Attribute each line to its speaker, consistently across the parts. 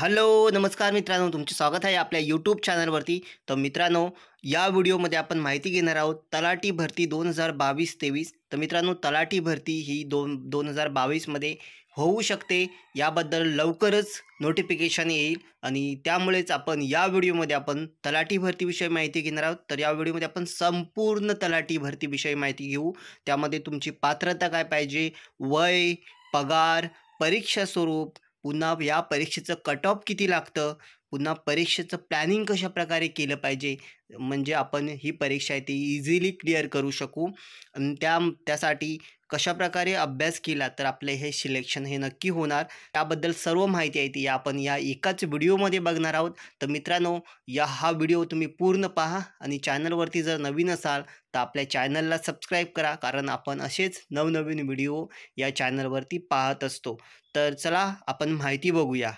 Speaker 1: hello नमस्कार मित्रांनो तुमचे स्वागत आहे आपल्या यूट्यूब चॅनलवरती तर मित्रांनो या व्हिडिओमध्ये आपण माहिती घेणार आहोत तलाठी भरती दोन हजार बावीस तेवीस तर मित्रांनो तलाठी भरती ही दोन दोन हजार बावीसमध्ये होऊ शकते याबद्दल लवकरच नोटिफिकेशन येईल आणि त्यामुळेच आपण या व्हिडिओमध्ये आपण तलाठी भरतीविषयी माहिती घेणार आहोत तर या व्हिडिओमध्ये आपण संपूर्ण तलाठी भरतीविषयी माहिती घेऊ त्यामध्ये तुमची पात्रता काय पाहिजे वय पगार परीक्षा स्वरूप पुन्हा या परीक्षेचं कट ऑफ किती लागतं पुन्हा परीक्षेचं प्लॅनिंग कशा प्रकारे केलं पाहिजे म्हणजे आपण ही परीक्षा आहे ती इझिली क्लिअर करू शकू आणि त्या त्यासाठी कशाप्रकारे अभ्यास केला तर आपले हे सिलेक्शन हे नक्की होणार त्याबद्दल सर्व माहिती आहे ती आपण या एकाच व्हिडिओमध्ये बघणार आहोत तर मित्रांनो या हा व्हिडिओ तुम्ही पूर्ण पहा आणि चॅनलवरती जर नवीन असाल तर आपल्या चॅनलला सबस्क्राईब करा कारण आपण असेच नवनवीन व्हिडिओ या चॅनलवरती पाहत असतो तर चला आपण माहिती बघूया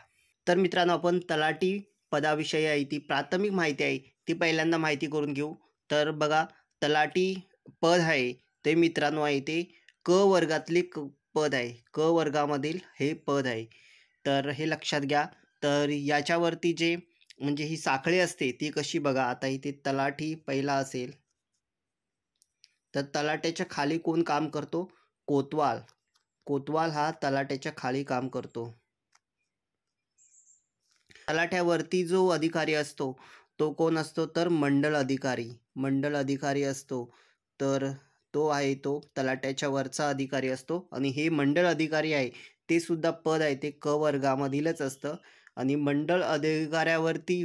Speaker 1: तर मित्रांनो आपण तलाठी पदाविषयी आहे ती प्राथमिक माहिती आहे ती पहिल्यांदा माहिती करून घेऊ तर बघा तलाठी पद आहे ते मित्रांनो आहे ते क वर्गातले क पद आहे क वर्गामधील हे पद आहे तर हे लक्षात घ्या तर याच्यावरती जे म्हणजे ही साखळी असते ती कशी बघा आता इथे तलाठी पहिला असेल तर तलाट्याच्या खाली कोण काम करतो कोतवाल कोतवाल हा तलाट्याच्या खाली काम करतो तलाठ्यावरती जो अधिकारी असतो तो कोण असतो तर मंडल अधिकारी मंडल अधिकारी असतो तर तो आहे तो तलाट्याच्या वरचा अधिकारी असतो आणि हे मंडल अधिकारी आहे ते सुद्धा पद आहे ते क वर्गामधीलच असतं आणि मंडल अधिकाऱ्यावरती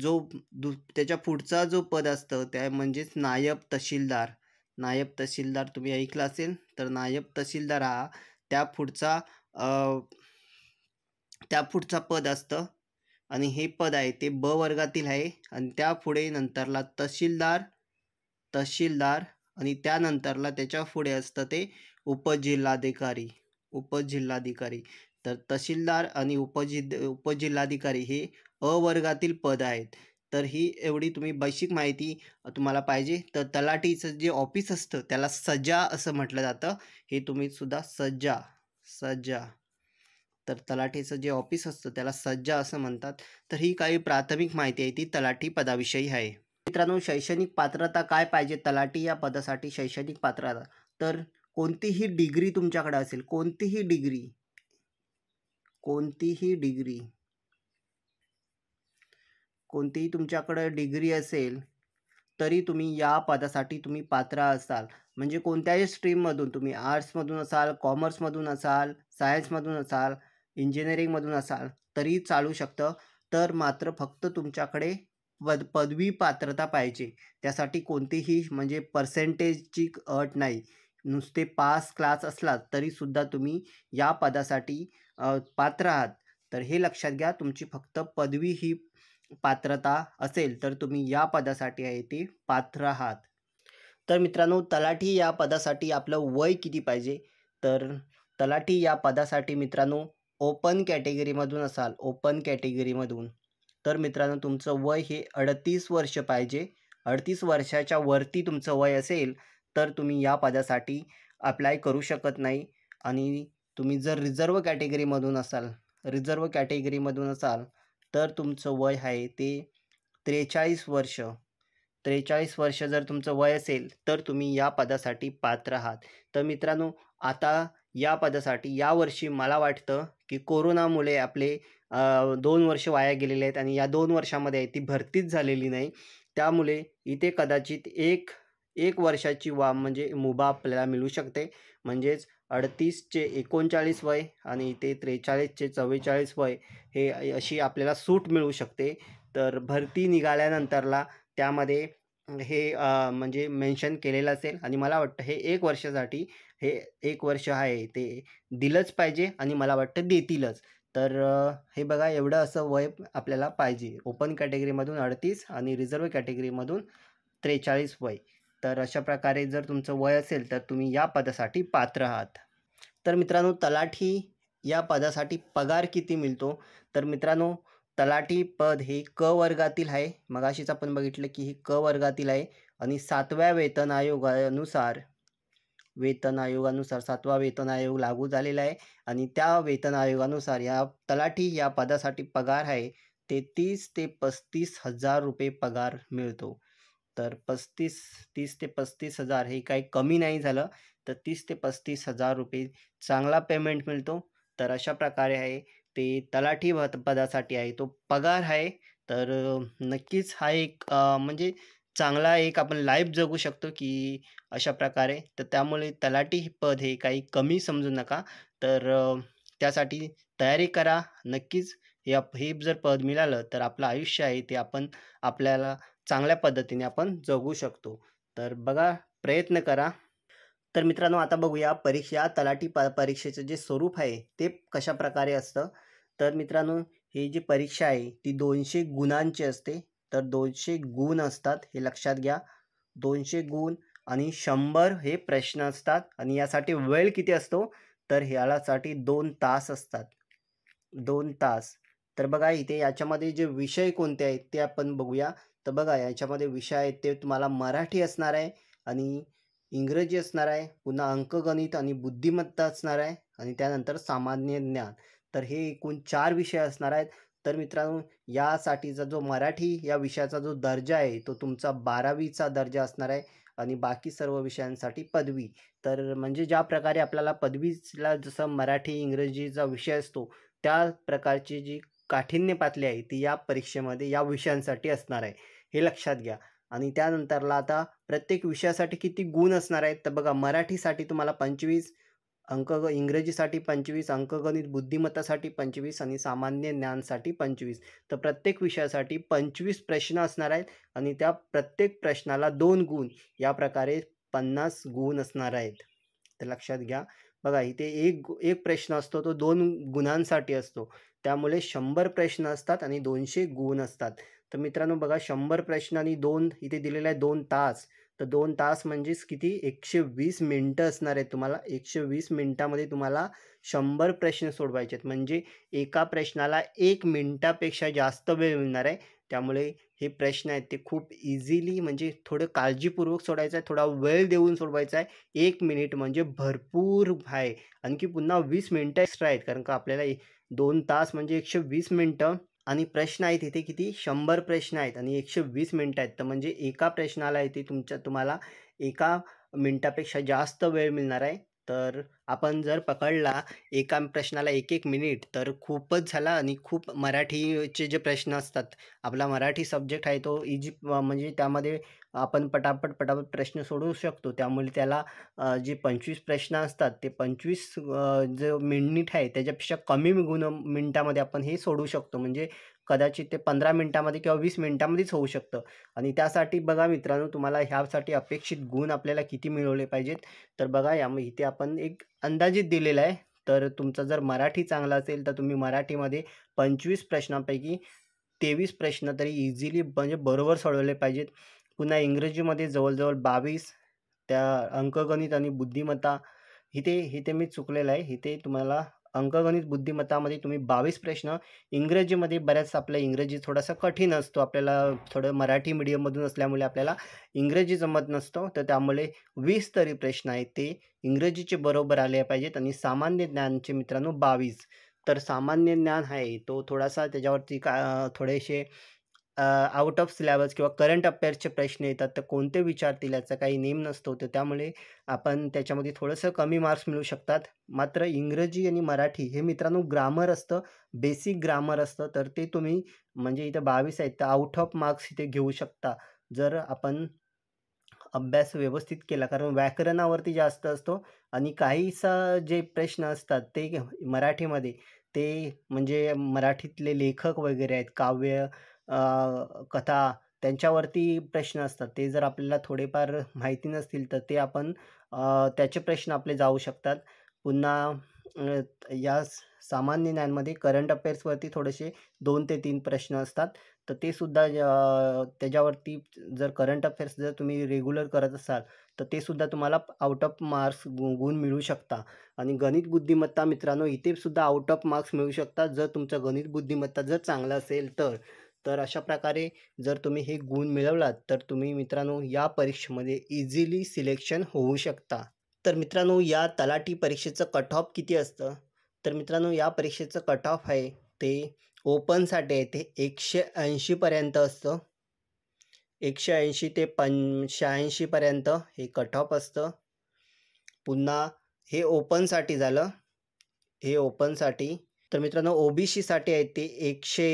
Speaker 1: जो दु त्याच्या पुढचा जो पद असतं त्या म्हणजेच नायब तहसीलदार नायब तहसीलदार तुम्ही ऐकला असेल तर नायब तहसीलदार हा त्या पुढचा त्या पुढचा पद असतं आणि हे पद आहे ते ब वर्गातील आहे आणि त्या पुढे नंतरला तहसीलदार तहसीलदार आणि त्यानंतरला त्याच्या पुढे असतं ते उपजिल्हाधिकारी उपजिल्हाधिकारी तर तहसीलदार आणि उपजि उपजिल्हाधिकारी हे अ वर्गातील पद आहेत तर ही एवढी तुम्ही बैसिक माहिती तुम्हाला पाहिजे तर तलाठीचं जे ऑफिस असतं त्याला सजा असं म्हटलं जातं हे तुम्ही सुद्धा सज्जा सज्जा तर तलाठीचं जे ऑफिस असतं त्याला सज्ज असं म्हणतात तर ही काही प्राथमिक माहिती आहे ती तलाठी पदाविषयी आहे मित्रांनो शैक्षणिक पात्रता काय पाहिजे तलाठी या पदासाठी शैक्षणिक पात्रता तर कोणतीही डिग्री तुमच्याकडे असेल कोणतीही डिग्री कोणतीही डिग्री कोणतीही तुमच्याकडं डिग्री असेल तरी तुम्ही या पदासाठी तुम्ही पात्र असाल म्हणजे कोणत्याही स्ट्रीममधून तुम्ही आर्ट्समधून असाल कॉमर्समधून असाल सायन्समधून असाल इंजिनिअरिंगमधून असाल तरी चालू शकतं तर मात्र फक्त तुमच्याकडे पद पदवी पात्रता पाहिजे त्यासाठी कोणतीही म्हणजे पर्सेंटेजची अट नाही नुसते पास क्लास असलात तरीसुद्धा तुम्ही या पदासाठी पात्र आहात तर हे लक्षात घ्या तुमची फक्त पदवी ही पात्रता असेल तर तुम्ही या पदासाठी आहे ते पात्र आहात तर मित्रांनो तलाठी या पदासाठी आपलं वय किती पाहिजे तर तलाठी या पदासाठी मित्रांनो ओपन कॅटेगरीमधून असाल ओपन कॅटेगरीमधून तर मित्रांनो तुमचं वय हे अडतीस वर्ष पाहिजे अडतीस वर्षाच्या वरती तुमचं वय असेल तर तुम्ही या पदासाठी अप्लाय करू शकत नाही आणि तुम्ही जर रिझर्व कॅटेगरीमधून असाल रिझर्व कॅटेगरीमधून असाल तर तुमचं वय आहे ते त्रेचाळीस वर्ष त्रेचाळीस वर्ष जर तुमचं वय असेल तर तुम्ही या पदासाठी पात्र आहात तर मित्रांनो आता या पदासाठी यावर्षी मला वाटतं की कोरोनामुळे आपले दोन वर्ष वाया गेलेले आहेत आणि या दोन वर्षामध्ये ती भरतीच झालेली नाही त्यामुळे इथे कदाचित एक एक वर्षाची वा म्हणजे मुभा आपल्याला मिळू शकते म्हणजेच अडतीसचे एकोणचाळीस वय आणि इथे त्रेचाळीसचे चव्वेचाळीस वय हे अशी आपल्याला सूट मिळू शकते तर भरती निघाल्यानंतरला त्यामध्ये हे म्हणजे मेन्शन केलेलं असेल आणि मला वाटतं हे एक वर्षासाठी हे एक वर्ष आहे ते दिलंच पाहिजे आणि मला वाटतं देतीलच तर हे बघा एवढं असं वय आपल्याला पाहिजे ओपन कॅटेगरीमधून अडतीस आणि रिझर्व कॅटेगरीमधून त्रेचाळीस वय तर अशा प्रकारे जर तुमचं वय असेल तर तुम्ही या पदासाठी पात्र आहात तर मित्रांनो तलाठी या पदासाठी पगार किती मिळतो तर मित्रांनो तलाठी पद हे क वर्गातील आहे मगाशीच आपण बघितलं की हे क वर्गातील आहे आणि सातव्या वेतन आयोगानुसार वेतन आयोगानुसार सातवा वेतन आयोग लागू झालेला आहे आणि त्या वेतन आयोगानुसार या तलाठी या पदासाठी पगार आहे ते तीस ते पस्तीस हजार रुपये पगार मिळतो तर पस्तीस तीस ते पस्तीस हजार हे काही कमी नाही झालं तर तीस ते पस्तीस हजार रुपये चांगला पेमेंट मिळतो तर अशा प्रकारे आहे ते तलाठी पदासाठी आहे तो पगार आहे तर नक्कीच हा एक म्हणजे चांगला एक आपण लाईफ जगू शकतो की अशा प्रकारे तर त्यामुळे तलाठी पद हे काही कमी समजू नका तर त्यासाठी तयारी करा नक्कीच हे हे जर पद मिळालं तर आपलं आयुष्य आहे ते आपण आपल्याला चांगल्या पद्धतीने आपण जगू शकतो तर बघा प्रयत्न करा तर मित्रांनो आता बघूया परीक्षा तलाठी प परीक्षेचं जे स्वरूप आहे ते कशा प्रकारे असतं तर मित्रांनो ही जी परीक्षा आहे ती दोनशे गुणांची असते तर दोनशे गुण असतात हे लक्षात घ्या दोनशे गुण आणि शंभर हे प्रश्न असतात आणि यासाठी वेळ किती असतो तर ह्यासाठी दोन तास असतात दोन तास तर बघा इथे याच्यामध्ये जे विषय कोणते आहेत ते आपण बघूया तर बघा याच्यामध्ये विषय आहेत ते तुम्हाला मराठी असणार आहे आणि इंग्रजी असणार आहे पुन्हा अंकगणित आणि बुद्धिमत्ता असणार आहे आणि त्यानंतर सामान्य ज्ञान तर हे एकूण चार विषय असणार आहेत तर मित्रांनो यासाठीचा जो मराठी या विषयाचा जो दर्जा आहे तो तुमचा बारावीचा दर्जा असणार आहे आणि बाकी सर्व विषयांसाठी पदवी तर म्हणजे ज्या प्रकारे आपल्याला पदवीला जसं मराठी इंग्रजीचा विषय असतो त्या प्रकारची जी काठिण्य पातळी आहे ती या परीक्षेमध्ये या विषयांसाठी असणार आहे हे लक्षात घ्या आणि त्यानंतरला आता प्रत्येक विषयासाठी किती गुण असणार आहेत तर बघा मराठीसाठी तुम्हाला पंचवीस अंकग इंग्रजीसाठी पंचवीस अंकगणित बुद्धिमत्तासाठी पंचवीस आणि सामान्य ज्ञानसाठी पंचवीस तर प्रत्येक विषयासाठी पंचवीस प्रश्न असणार आहेत आणि त्या प्रत्येक प्रश्नाला दोन गुण या प्रकारे पन्नास गुण असणार आहेत तर लक्षात घ्या बघा इथे एक एक प्रश्न असतो तो दोन गुणांसाठी असतो त्यामुळे शंभर प्रश्न असतात आणि दोनशे गुण असतात तर मित्रांनो बघा शंभर प्रश्न आणि दोन इथे दिलेले आहे दोन तास तर दोन तास म्हणजेच किती एकशे वीस मिनटं असणार आहेत तुम्हाला एकशे वीस मिनटामध्ये तुम्हाला शंभर प्रश्न सोडवायचे आहेत म्हणजे एका प्रश्नाला एक मिनटापेक्षा जास्त वेळ मिळणार आहे त्यामुळे हे प्रश्न आहेत ते खूप इझिली म्हणजे थोडं काळजीपूर्वक सोडायचं आहे थोडा वेळ देऊन सोडवायचा आहे एक मिनिट म्हणजे भरपूर आहे आणखी पुन्हा वीस मिनटं एक्स्ट्रा आहेत कारण का आपल्याला दोन तास म्हणजे एकशे वीस मिनटं आणि प्रश्न आहेत इथे किती शंभर प्रश्न आहेत आणि एकशे वीस मिनटं आहेत तर म्हणजे एका प्रश्नाला इथे तुमच्या तुम्हाला एका मिनटापेक्षा जास्त वेळ मिळणार आहे तर आपण जर पकडला एका प्रश्नाला एक एक मिनिट तर खूपच झाला आणि खूप मराठीचे जे प्रश्न असतात आपला मराठी सब्जेक्ट आहे तो इजी म्हणजे त्यामध्ये आपण पटापट पटापट प्रश्न सोडवू शकतो त्यामुळे त्याला जे पंचवीस प्रश्न असतात ते पंचवीस जे मिनिट आहे त्याच्यापेक्षा कमी गुण मिनटामध्ये आपण हे सोडवू शकतो म्हणजे कदाचित ते पंधरा मिनटामध्ये किंवा वीस मिनटामध्येच होऊ शकतं आणि त्यासाठी बघा मित्रांनो तुम्हाला ह्यासाठी अपेक्षित गुण आपल्याला किती मिळवले पाहिजेत तर बघा या इथे आपण एक अंदाजित दिलेला आहे तर तुमचा जर मराठी चांगला असेल तर तुम्ही मराठीमध्ये पंचवीस प्रश्नांपैकी तेवीस प्रश्न तरी इझिली म्हणजे बरोबर सोडवले पाहिजेत पुन्हा इंग्रजीमध्ये जवळजवळ बावीस त्या अंकगणित आणि बुद्धिमत्ता इथे इथे मी चुकलेलं आहे इथे तुम्हाला अंकगणित बुद्धिमत्तामध्ये तुम्ही बावीस प्रश्न इंग्रजीमध्ये बऱ्याच आपल्या इंग्रजी थोडासा कठीण असतो आपल्याला थोडं मराठी मीडियममधून असल्यामुळे आपल्याला इंग्रजी जमत नसतो तर त्यामुळे वीस तरी प्रश्न आहेत ते इंग्रजीचे बरोबर आले पाहिजेत आणि सामान्य ज्ञानचे मित्रांनो बावीस तर सामान्य ज्ञान आहे तो थोडासा त्याच्यावरती का थोडेसे आउट ऑफ सिलेबस किंवा करंट अफेअर्सचे प्रश्न येतात तर कोणते विचारतील याचा काही नेम नसतो तर त्यामुळे आपण त्याच्यामध्ये थोडंसं कमी मार्क्स मिळू शकतात मात्र इंग्रजी आणि मराठी हे मित्रांनो ग्रामर असतं बेसिक ग्रामर असतं तर ते तुम्ही म्हणजे इथं बावीस आहेत तर आउट ऑफ मार्क्स इथे घेऊ शकता जर आपण अभ्यास व्यवस्थित केला कारण व्याकरणावरती जास्त असतो आणि काहीसा जे प्रश्न असतात ते मराठीमध्ये ते म्हणजे मराठीतले लेखक वगैरे आहेत काव्य कथा त्यांच्यावरती प्रश्न असतात ते जर आपल्याला थोडेफार माहिती नसतील तर ते आपण त्याचे प्रश्न आपले जाऊ शकतात पुन्हा या सामान्य ज्ञानमध्ये करंट अफेअर्सवरती थोडेसे दोन ते तीन प्रश्न असतात तर ते सुद्धा त्याच्यावरती जर करंट अफेअर्स जर तुम्ही रेग्युलर करत असाल तर ते सुद्धा तुम्हाला आउट ऑफ मार्क्स गुण मिळू शकता आणि गणित बुद्धिमत्ता मित्रांनो इथे सुद्धा आउट ऑफ मार्क्स मिळू शकतात जर तुमचं गणित बुद्धिमत्ता जर चांगला असेल तर तर अशा प्रकारे जर तुम्ही हे गुण मिळवलात तर तुम्ही मित्रांनो या परीक्षेमध्ये इझिली सिलेक्शन होऊ शकता तर मित्रांनो या तलाठी परीक्षेचं कट ऑफ किती असतं तर मित्रांनो या परीक्षेचं कट ऑफ आहे ते ओपनसाठी आहे ते एकशे ऐंशीपर्यंत असतं एकशे ऐंशी ते पं शहाऐंशीपर्यंत हे कट ऑफ असतं पुन्हा हे ओपनसाठी झालं हे ओपनसाठी तर मित्रांनो सीसाठी आहे ते एकशे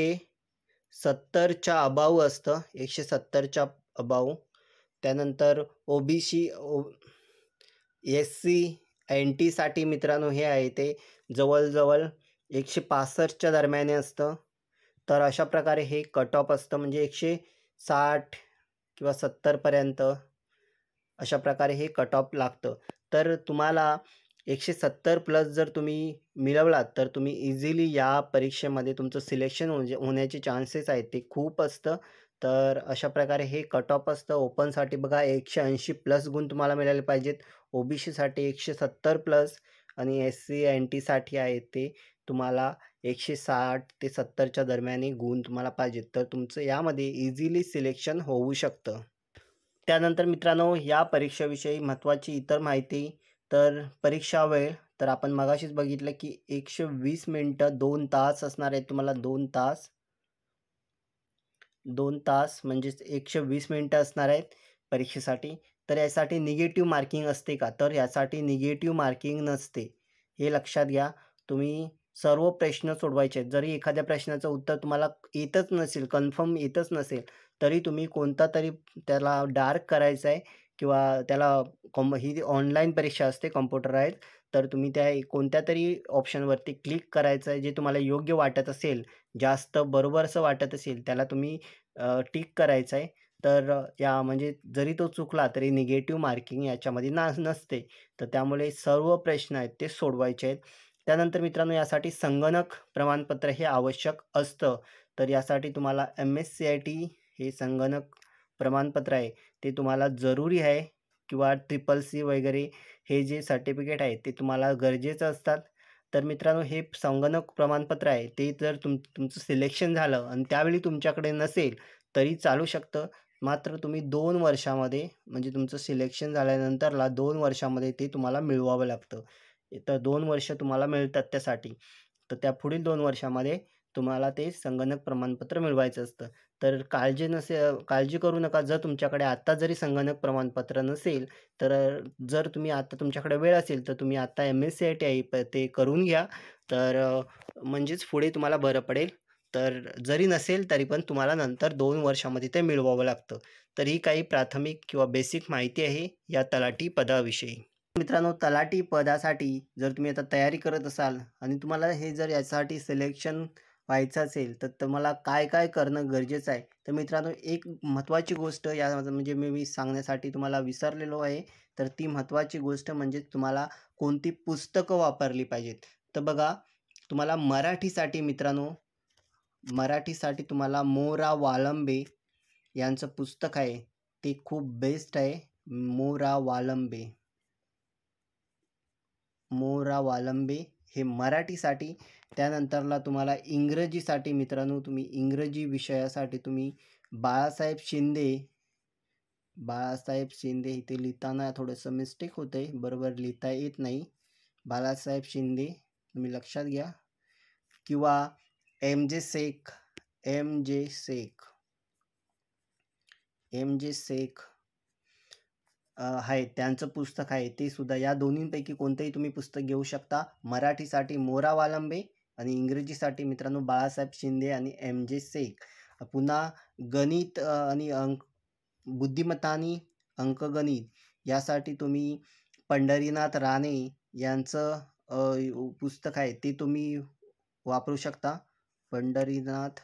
Speaker 1: सत्तरच्या अबाऊ असतं एकशे सत्तरच्या अबाऊ त्यानंतर O B C O S C N टीसाठी मित्रांनो हे आहे ते जवळजवळ एकशे पासष्टच्या दरम्याने असतं तर अशा प्रकारे हे कट ऑफ असतं म्हणजे एकशे साठ किंवा सत्तरपर्यंत अशा प्रकारे हे कट ऑफ लागतं तर तुम्हाला एकशे सत्तर प्लस जर तुम्ही मिळवलात तर तुम्ही इझिली या परीक्षेमध्ये तुमचं सिलेक्शन म्हणजे होण्याचे चान्सेस आहेत ते खूप असतं तर अशा प्रकारे हे कट ऑफ असतं ओपनसाठी बघा एकशे ऐंशी प्लस गुण तुम्हाला मिळाले पाहिजेत ओ बी सीसाठी एकशे सत्तर प्लस आणि एस सी एन टीसाठी आहे ते तुम्हाला एकशे साठ ते सत्तरच्या दरम्यान गुण तुम्हाला पाहिजेत तर तुमचं यामध्ये इझिली सिलेक्शन होऊ शकतं त्यानंतर मित्रांनो या परीक्षेविषयी महत्त्वाची इतर माहिती तर परीक्षा वेळ तर आपण मगाशीच बघितलं की एकशे वीस मिनटं दोन तास असणार आहेत तुम्हाला दोन तास दोन तास म्हणजेच एकशे वीस मिनटं असणार आहेत परीक्षेसाठी तर यासाठी निगेटिव्ह मार्किंग असते का तर यासाठी निगेटिव्ह मार्किंग नसते हे लक्षात घ्या तुम्ही सर्व प्रश्न सोडवायचे आहेत जरी एखाद्या प्रश्नाचं उत्तर तुम्हाला येतच नसेल कन्फर्म येतच नसेल तरी तुम्ही कोणता तरी त्याला डार्क करायचं आहे किंवा त्याला कॉम ही ऑनलाईन परीक्षा असते कॉम्प्युटर आहेत तर तुम्ही त्या कोणत्या तरी ऑप्शनवरती क्लिक करायचं आहे जे तुम्हाला योग्य वाटत असेल जास्त असं वाटत असेल त्याला तुम्ही टिक करायचं आहे तर या म्हणजे जरी तो चुकला तरी निगेटिव्ह मार्किंग याच्यामध्ये ना नसते तर त्यामुळे सर्व प्रश्न आहेत ते सोडवायचे आहेत त्यानंतर मित्रांनो यासाठी संगणक प्रमाणपत्र हे आवश्यक असतं तर यासाठी तुम्हाला M S C I T हे संगणक प्रमाणपत्र आहे ते तुम्हाला जरुरी आहे किंवा ट्रिपल सी वगैरे हे जे सर्टिफिकेट आहे ते तुम्हाला गरजेचं असतात तर मित्रांनो हे संगणक प्रमाणपत्र आहे ते जर तुम तुमचं सिलेक्शन झालं आणि त्यावेळी तुमच्याकडे नसेल तरी चालू शकतं मात्र तुम्ही दोन वर्षामध्ये म्हणजे तुमचं सिलेक्शन झाल्यानंतरला दोन वर्षामध्ये ते तुम्हाला मिळवावं लागतं तर दोन वर्ष तुम्हाला मिळतात त्यासाठी तर त्या पुढील दोन वर्षामध्ये तुम्हाला ते संगणक प्रमाणपत्र मिळवायचं असतं तर काळजी नसे काळजी करू नका जर तुमच्याकडे आत्ता जरी संगणक प्रमाणपत्र नसेल तर जर तुम्ही आत्ता तुमच्याकडे वेळ असेल तर तुम्ही आत्ता M S C I T I ते करून घ्या तर म्हणजेच पुढे तुम्हाला बरं पडेल तर जरी नसेल तरी पण तुम्हाला नंतर दोन वर्षामध्ये ते मिळवावं लागतं तर ही काही प्राथमिक किंवा बेसिक माहिती आहे या तलाठी पदाविषयी मित्रांनो तलाठी पदासाठी जर तुम्ही आता तयारी करत असाल आणि तुम्हाला हे जर यासाठी सिलेक्शन व्हायचं असेल तर तुम्हाला काय काय करणं गरजेचं आहे तर मित्रांनो एक महत्त्वाची गोष्ट या म्हणजे मी मी सांगण्यासाठी तुम्हाला विसरलेलो आहे तर ती महत्त्वाची गोष्ट म्हणजे तुम्हाला कोणती पुस्तकं वापरली पाहिजेत तर बघा तुम्हाला मराठीसाठी मित्रांनो मराठीसाठी तुम्हाला मोरा वालंबे यांचं पुस्तक आहे ते खूप बेस्ट आहे मोरा वालंबे मोरा वालंबे हे मराठीसाठी त्यानंतरला तुम्हाला इंग्रजीसाठी मित्रांनो तुम्ही इंग्रजी विषयासाठी तुम्ही बाळासाहेब शिंदे बाळासाहेब शिंदे इथे लिहिताना थोडंसं मिस्टेक होतं आहे बरोबर लिहिता येत नाही बाळासाहेब शिंदे तुम्ही लक्षात घ्या किंवा एम जे शेख एम जे शेख एम जे शेख आहे त्यांचं पुस्तक आहे ते सुद्धा या दोन्हींपैकी कोणतंही तुम्ही पुस्तक घेऊ शकता मराठीसाठी मोरा वालंबे आणि इंग्रजीसाठी मित्रांनो बाळासाहेब शिंदे आणि एम जे शेख पुन्हा गणित आणि अंक बुद्धिमत्तानी आणि अंकगणित यासाठी तुम्ही पंढरीनाथ राणे यांचं पुस्तक आहे ते तुम्ही वापरू शकता पंढरीनाथ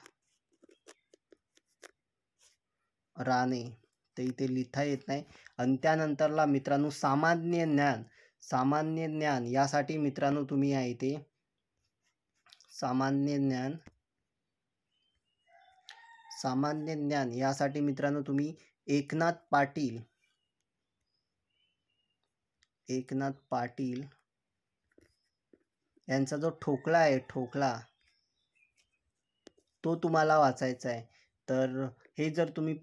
Speaker 1: राणे ते इथे लिहिता येत नाही आणि त्यानंतरला मित्रांनो सामान्य ज्ञान सामान्य ज्ञान यासाठी मित्रांनो तुम्ही आहे इथे सामान्य ज्ञान सामान्य ज्ञान यासाठी मित्रांनो तुम्ही एकनाथ पाटील एकनाथ पाटील यांचा जो ठोकळा आहे ठोकळा तो तुम्हाला वाचायचा आहे तर हे जर तुम्ही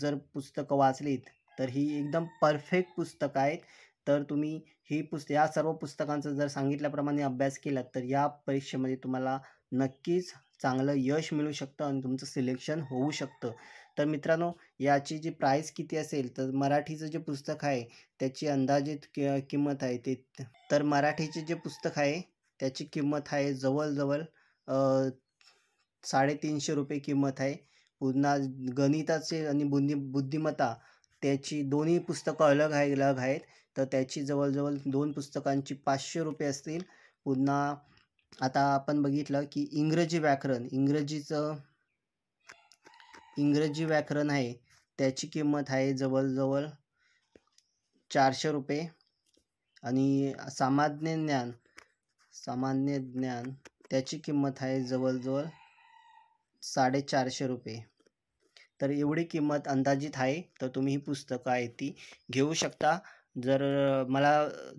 Speaker 1: जर पुस्तकं वाचलीत तर ही एकदम परफेक्ट पुस्तकं आहेत तर तुम्ही ही पुस्त या सर्व पुस्तकांचा जर सांगितल्याप्रमाणे अभ्यास केला तर या परीक्षेमध्ये तुम्हाला नक्कीच चांगलं यश मिळू शकतं आणि तुमचं सिलेक्शन होऊ शकतं तर मित्रांनो याची जी प्राईस किती असेल तर मराठीचं जे पुस्तक आहे त्याची अंदाजित कि किंमत आहे ते तर मराठीचे जे पुस्तक आहे त्याची किंमत आहे जवळजवळ साडेतीनशे रुपये किंमत आहे पुन्हा गणिताचे आणि बुद्धी बुद्धिमत्ता त्याची दोन्ही पुस्तकं अलग आहे अलग आहेत तर त्याची जवळजवळ दोन पुस्तकांची पाचशे रुपये असतील पुन्हा आता आपण बघितलं की इंग्रजी व्याकरण इंग्रजीचं इंग्रजी व्याकरण आहे त्याची किंमत आहे जवळजवळ चारशे रुपये आणि सामान्य ज्ञान सामान्य ज्ञान त्याची किंमत आहे जवळजवळ साडेचारशे रुपये तर एवढी किंमत अंदाजित आहे तर तुम्ही ही पुस्तकं आहे ती घेऊ शकता जर मला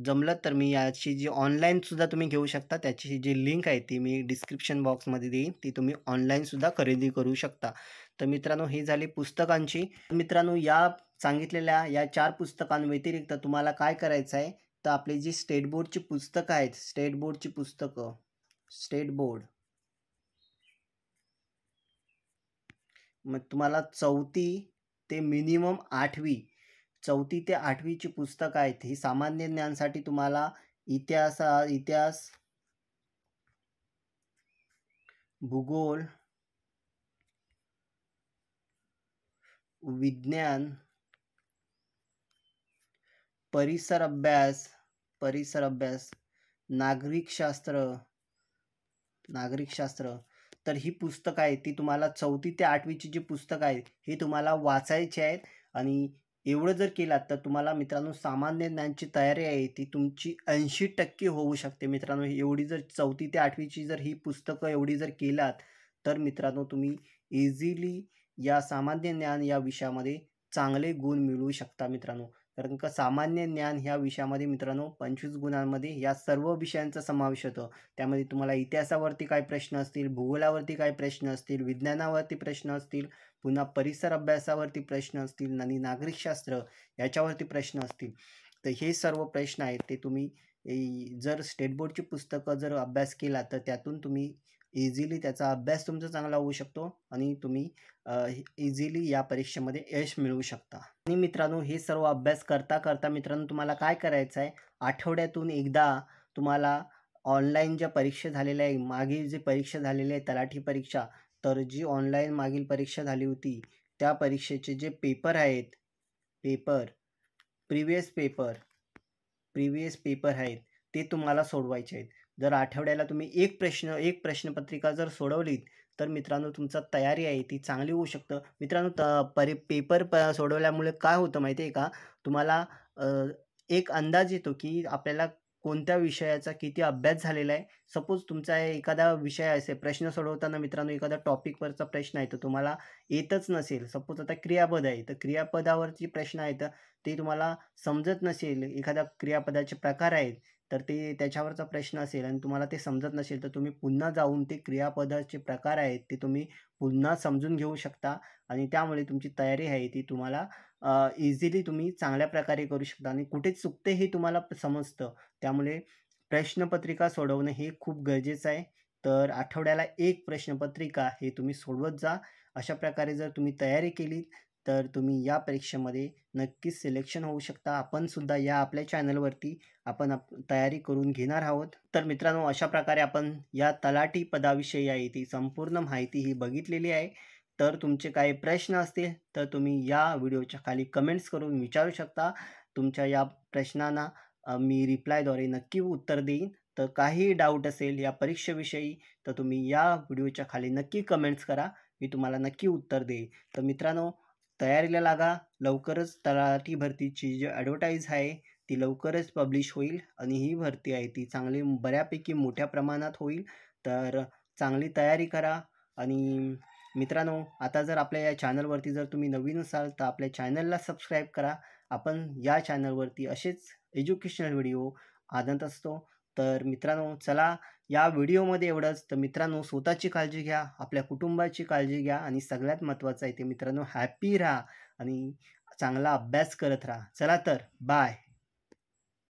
Speaker 1: जमलं तर मी याची जी ऑनलाईनसुद्धा तुम्ही घेऊ शकता त्याची जी लिंक आहे ती मी डिस्क्रिप्शन बॉक्समध्ये देईन ती तुम्ही ऑनलाईनसुद्धा खरेदी करू शकता तर मित्रांनो ही झाली पुस्तकांची मित्रांनो या सांगितलेल्या या चार पुस्तकांव्यतिरिक्त तुम्हाला काय करायचं आहे तर आपली जी स्टेट बोर्डची पुस्तकं आहेत स्टेट बोर्डची पुस्तकं स्टेट बोर्ड मग तुम्हाला चौथी ते मिनिमम आठवी चौथी ते आठवीची पुस्तकं आहेत ही सामान्य ज्ञानसाठी तुम्हाला इतिहासा इतिहास भूगोल विज्ञान परिसर अभ्यास परिसर अभ्यास नागरिकशास्त्र नागरिकशास्त्र तर ही पुस्तकं आहेत ती तुम्हाला चौथी ते आठवीची जी पुस्तकं आहेत हे तुम्हाला वाचायची आहेत आणि एवढं जर केलात तर तुम्हाला मित्रांनो सामान्य ज्ञानची तयारी आहे ती तुमची ऐंशी टक्के होऊ शकते मित्रांनो एवढी जर चौथी ते आठवीची जर ही पुस्तकं एवढी जर केलात तर मित्रांनो तुम्ही इझिली या सामान्य ज्ञान या विषयामध्ये चांगले गुण मिळवू शकता मित्रांनो कारण का सामान्य ज्ञान ह्या विषयामध्ये मित्रांनो पंचवीस गुणांमध्ये या सर्व विषयांचा समावेश होतो त्यामध्ये तुम्हाला इतिहासावरती काय प्रश्न असतील भूगोलावरती काय प्रश्न असतील विज्ञानावरती प्रश्न असतील पुन्हा परिसर अभ्यासावरती प्रश्न असतील आणि नागरिकशास्त्र याच्यावरती प्रश्न असतील तर हे सर्व प्रश्न आहेत ते तुम्ही जर स्टेट बोर्डची पुस्तकं जर अभ्यास केला तर त्यातून तुम्ही इझिली त्याचा अभ्यास तुमचा चांगला होऊ शकतो आणि तुम्ही इझिली या परीक्षेमध्ये यश मिळवू शकता आणि मित्रांनो हे सर्व अभ्यास करता करता मित्रांनो तुम्हाला काय करायचं आहे आठवड्यातून एकदा तुम्हाला ऑनलाईन ज्या परीक्षा झालेल्या आहे मागील जी परीक्षा झालेली आहे तलाठी परीक्षा तर जी ऑनलाईन मागील परीक्षा झाली होती त्या परीक्षेचे जे पेपर आहेत paper previous paper previous paper आहेत ते तुम्हाला सोडवायचे आहेत जर आठवड्याला तुम्ही एक प्रश्न एक प्रश्नपत्रिका जर सोडवलीत तर मित्रांनो तुमचा तयारी आहे ती चांगली होऊ शकतं मित्रांनो त परी पेपर प सोडवल्यामुळे काय होतं माहिती आहे का तुम्हाला एक अंदाज येतो की आपल्याला कोणत्या विषयाचा किती अभ्यास झालेला आहे सपोज तुमचा एखादा विषय असे प्रश्न सोडवताना मित्रांनो एखादा टॉपिकवरचा प्रश्न आहे तर तुम्हाला येतच नसेल सपोज आता क्रियापद आहे तर क्रियापदावरची प्रश्न आहेत ते तुम्हाला समजत नसेल एखाद्या क्रियापदाचे प्रकार आहेत तर ते त्याच्यावरचा प्रश्न असेल आणि तुम्हाला ते समजत नसेल तर तुम्ही पुन्हा जाऊन ते क्रियापदाचे प्रकार आहेत ते तुम्ही पुन्हा समजून घेऊ शकता आणि त्यामुळे तुमची तयारी आहे ती तुम्हाला इझिली तुम्ही चांगल्या प्रकारे करू शकता आणि कुठे चुकते हे तुम्हाला समजतं त्यामुळे प्रश्नपत्रिका सोडवणं हे खूप गरजेचं आहे तर आठवड्याला एक प्रश्नपत्रिका हे तुम्ही सोडवत जा अशा प्रकारे जर तुम्ही तयारी केली तर तुम्ही या परीक्षेमध्ये नक्कीच सिलेक्शन होऊ शकता आपण सुद्धा या आपल्या चॅनलवरती आपण आप तयारी करून घेणार आहोत तर मित्रांनो अशा प्रकारे आपण या तलाठी पदाविषयी आहे ती संपूर्ण माहिती ही बघितलेली आहे तर तुमचे काही प्रश्न असतील तर तुम्ही या व्हिडिओच्या खाली कमेंट्स करून विचारू शकता तुमच्या या प्रश्नांना मी रिप्लायद्वारे नक्की उत्तर देईन तर काही डाऊट असेल या परीक्षेविषयी तर तुम्ही या व्हिडिओच्या खाली नक्की कमेंट्स करा मी तुम्हाला नक्की उत्तर देईन तर मित्रांनो तयारीला लागा लवकरच तलाठी भरतीची जी ॲडव्हर्टाईज आहे ती लवकरच पब्लिश होईल आणि ही भरती आहे ती चांगली बऱ्यापैकी मोठ्या प्रमाणात होईल तर चांगली तयारी करा आणि मित्रांनो आता जर आपल्या या चॅनलवरती जर तुम्ही नवीन असाल तर आपल्या चॅनलला सबस्क्राईब करा आपण या चॅनलवरती असेच एज्युकेशनल व्हिडिओ आणत असतो तर मित्रांनो चला या व्हिडिओमध्ये एवढंच तर मित्रांनो स्वतःची काळजी घ्या आपल्या कुटुंबाची काळजी घ्या आणि सगळ्यात महत्त्वाचं आहे ते मित्रांनो हॅपी राहा आणि चांगला अभ्यास करत राहा चला तर बाय